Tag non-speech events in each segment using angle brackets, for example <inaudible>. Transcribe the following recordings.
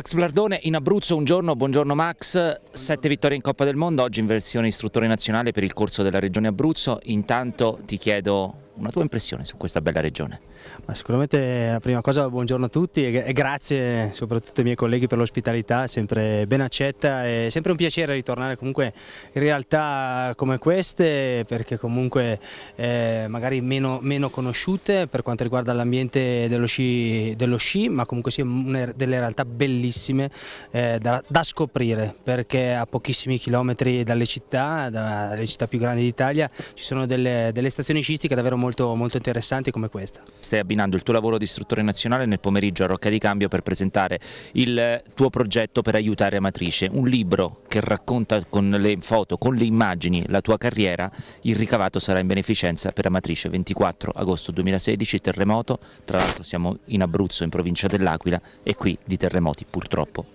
Max Blardone in Abruzzo un giorno, buongiorno Max, sette vittorie in Coppa del Mondo, oggi in versione istruttore nazionale per il corso della Regione Abruzzo, intanto ti chiedo una tua impressione su questa bella regione? Ma sicuramente la eh, prima cosa buongiorno a tutti e grazie soprattutto ai miei colleghi per l'ospitalità, sempre ben accetta e sempre un piacere ritornare comunque in realtà come queste perché comunque eh, magari meno, meno, conosciute per quanto riguarda l'ambiente dello, dello sci, ma comunque sia una er, delle realtà bellissime eh, da, da, scoprire perché a pochissimi chilometri dalle città, dalle città più grandi d'Italia ci sono delle, delle stazioni sciistiche davvero molto molto, molto interessanti come questa. Stai abbinando il tuo lavoro di istruttore nazionale nel pomeriggio a Rocca di Cambio per presentare il tuo progetto per aiutare Amatrice, un libro che racconta con le foto, con le immagini la tua carriera, il ricavato sarà in beneficenza per Amatrice 24 agosto 2016, terremoto, tra l'altro siamo in Abruzzo in provincia dell'Aquila e qui di terremoti purtroppo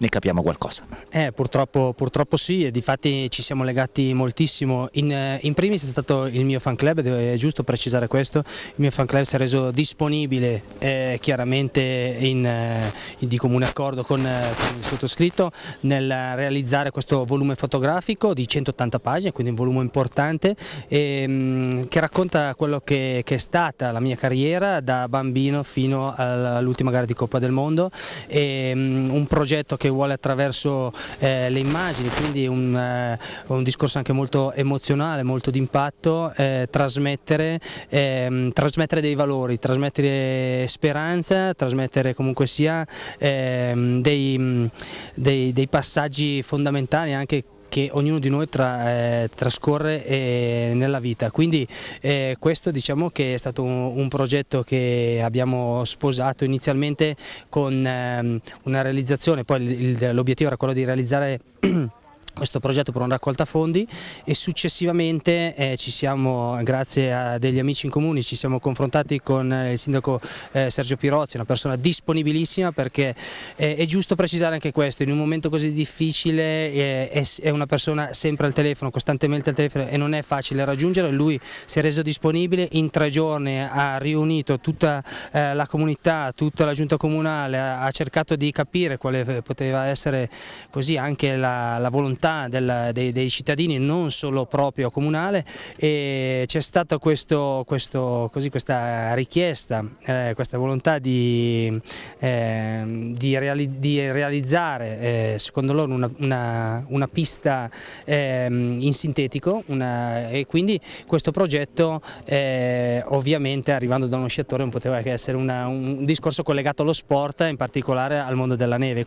ne capiamo qualcosa. Eh, purtroppo, purtroppo sì, e difatti ci siamo legati moltissimo. In, eh, in, primis è stato il mio fan club, è giusto precisare questo, il mio fan club si è reso disponibile eh, chiaramente in, eh, di comune accordo con, eh, con, il sottoscritto nel realizzare questo volume fotografico di 180 pagine, quindi un volume importante, ehm, che racconta quello che, che, è stata la mia carriera da bambino fino all'ultima gara di Coppa del Mondo, ehm, un progetto che che vuole attraverso eh, le immagini, quindi un, eh, un, discorso anche molto emozionale, molto d'impatto, eh, trasmettere, ehm, trasmettere, dei valori, trasmettere speranza, trasmettere comunque sia ehm, dei, dei, dei passaggi fondamentali anche che ognuno di noi tra, eh, trascorre eh, nella vita. Quindi eh, questo diciamo che è stato un, un, progetto che abbiamo sposato inizialmente con ehm, una realizzazione, poi l'obiettivo era quello di realizzare <clears throat> questo progetto per una raccolta fondi e successivamente eh, ci siamo, grazie a degli amici in comune, ci siamo confrontati con eh, il sindaco eh, Sergio Pirozzi, una persona disponibilissima perché eh, è giusto precisare anche questo, in un momento così difficile eh, è, è, una persona sempre al telefono, costantemente al telefono e non è facile raggiungere, lui si è reso disponibile, in tre giorni ha riunito tutta eh, la comunità, tutta la giunta comunale, ha, ha cercato di capire quale poteva essere così anche la, la volontà volontà del, dei, dei, cittadini, non solo proprio comunale, e c'è stata questo, questo, questa richiesta, eh, questa volontà di, eh, di, reali di realizzare, eh, secondo loro, una, una, una pista ehm, in sintetico una, e quindi questo progetto eh, ovviamente arrivando da uno sciatore non poteva che essere un, un discorso collegato allo sport, in particolare al mondo della neve.